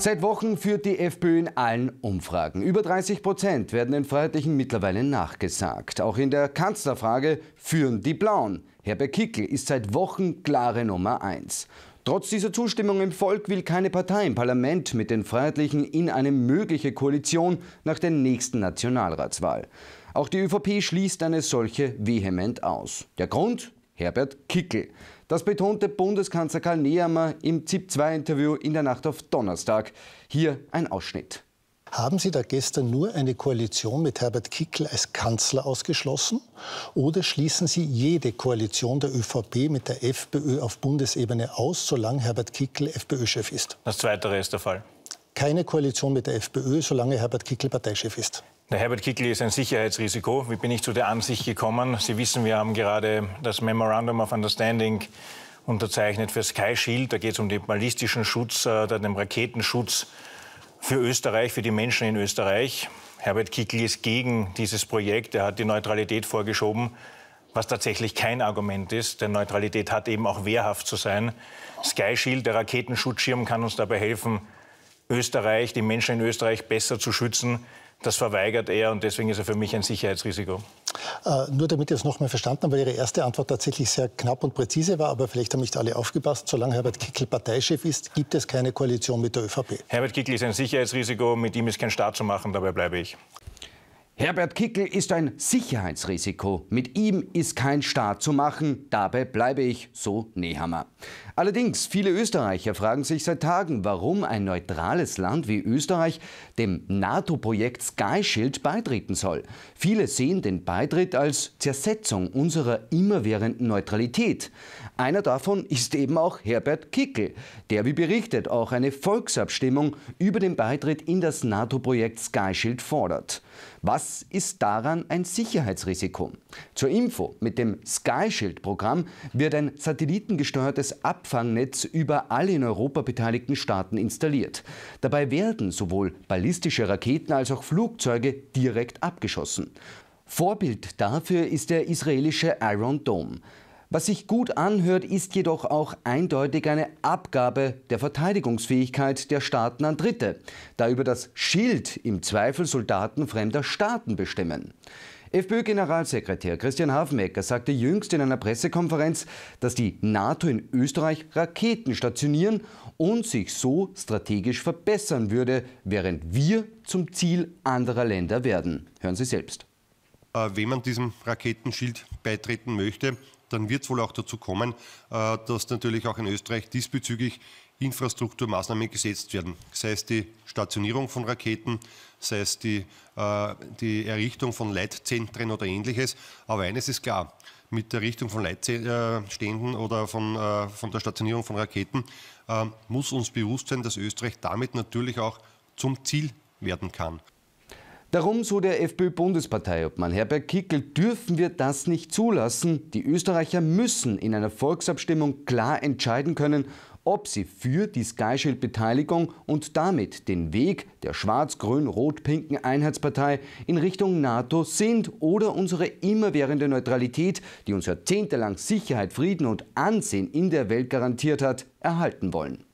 Seit Wochen führt die FPÖ in allen Umfragen. Über 30 Prozent werden den Freiheitlichen mittlerweile nachgesagt. Auch in der Kanzlerfrage führen die Blauen. Herbert Kickel ist seit Wochen klare Nummer eins. Trotz dieser Zustimmung im Volk will keine Partei im Parlament mit den Freiheitlichen in eine mögliche Koalition nach der nächsten Nationalratswahl. Auch die ÖVP schließt eine solche vehement aus. Der Grund? Herbert Kickel. Das betonte Bundeskanzler Karl Nehammer im ZIP-2-Interview in der Nacht auf Donnerstag. Hier ein Ausschnitt. Haben Sie da gestern nur eine Koalition mit Herbert Kickl als Kanzler ausgeschlossen? Oder schließen Sie jede Koalition der ÖVP mit der FPÖ auf Bundesebene aus, solange Herbert Kickl FPÖ-Chef ist? Das Zweite ist der Fall. Keine Koalition mit der FPÖ, solange Herbert Kickl Parteichef ist. Der Herbert Kickl ist ein Sicherheitsrisiko. Wie bin ich zu der Ansicht gekommen? Sie wissen, wir haben gerade das Memorandum of Understanding unterzeichnet für Sky Shield. Da geht es um den ballistischen Schutz, äh, den Raketenschutz für Österreich, für die Menschen in Österreich. Herbert Kickl ist gegen dieses Projekt. Er hat die Neutralität vorgeschoben, was tatsächlich kein Argument ist. Denn Neutralität hat eben auch wehrhaft zu sein. Sky Shield, der Raketenschutzschirm, kann uns dabei helfen, Österreich, die Menschen in Österreich besser zu schützen, das verweigert er und deswegen ist er für mich ein Sicherheitsrisiko. Äh, nur damit ihr es nochmal verstanden habe, weil Ihre erste Antwort tatsächlich sehr knapp und präzise war, aber vielleicht haben nicht alle aufgepasst. Solange Herbert Kickl Parteichef ist, gibt es keine Koalition mit der ÖVP. Herbert Kickl ist ein Sicherheitsrisiko, mit ihm ist kein Staat zu machen, dabei bleibe ich. Herbert Kickl ist ein Sicherheitsrisiko. Mit ihm ist kein Staat zu machen, dabei bleibe ich, so Nehammer. Allerdings, viele Österreicher fragen sich seit Tagen, warum ein neutrales Land wie Österreich dem NATO-Projekt Skyshield beitreten soll. Viele sehen den Beitritt als Zersetzung unserer immerwährenden Neutralität. Einer davon ist eben auch Herbert Kickel, der wie berichtet auch eine Volksabstimmung über den Beitritt in das NATO-Projekt Skyshield fordert. Was ist daran ein Sicherheitsrisiko? Zur Info, mit dem skyshield programm wird ein satellitengesteuertes Abwehr Abfangnetz über alle in Europa beteiligten Staaten installiert. Dabei werden sowohl ballistische Raketen als auch Flugzeuge direkt abgeschossen. Vorbild dafür ist der israelische Iron Dome. Was sich gut anhört, ist jedoch auch eindeutig eine Abgabe der Verteidigungsfähigkeit der Staaten an Dritte, da über das Schild im Zweifel Soldaten fremder Staaten bestimmen. FPÖ-Generalsekretär Christian Hafmecker sagte jüngst in einer Pressekonferenz, dass die NATO in Österreich Raketen stationieren und sich so strategisch verbessern würde, während wir zum Ziel anderer Länder werden. Hören Sie selbst. Äh, wenn man diesem Raketenschild beitreten möchte, dann wird es wohl auch dazu kommen, äh, dass natürlich auch in Österreich diesbezüglich Infrastrukturmaßnahmen gesetzt werden, sei es die Stationierung von Raketen, sei es die, äh, die Errichtung von Leitzentren oder ähnliches. Aber eines ist klar, mit der Errichtung von Leitständen äh, oder von, äh, von der Stationierung von Raketen äh, muss uns bewusst sein, dass Österreich damit natürlich auch zum Ziel werden kann. Darum, so der FPÖ-Bundesparteiobmann Herbert Kickel, dürfen wir das nicht zulassen. Die Österreicher müssen in einer Volksabstimmung klar entscheiden können, ob sie für die Sky Shield Beteiligung und damit den Weg der schwarz-grün-rot-pinken Einheitspartei in Richtung NATO sind oder unsere immerwährende Neutralität, die uns jahrzehntelang Sicherheit, Frieden und Ansehen in der Welt garantiert hat, erhalten wollen.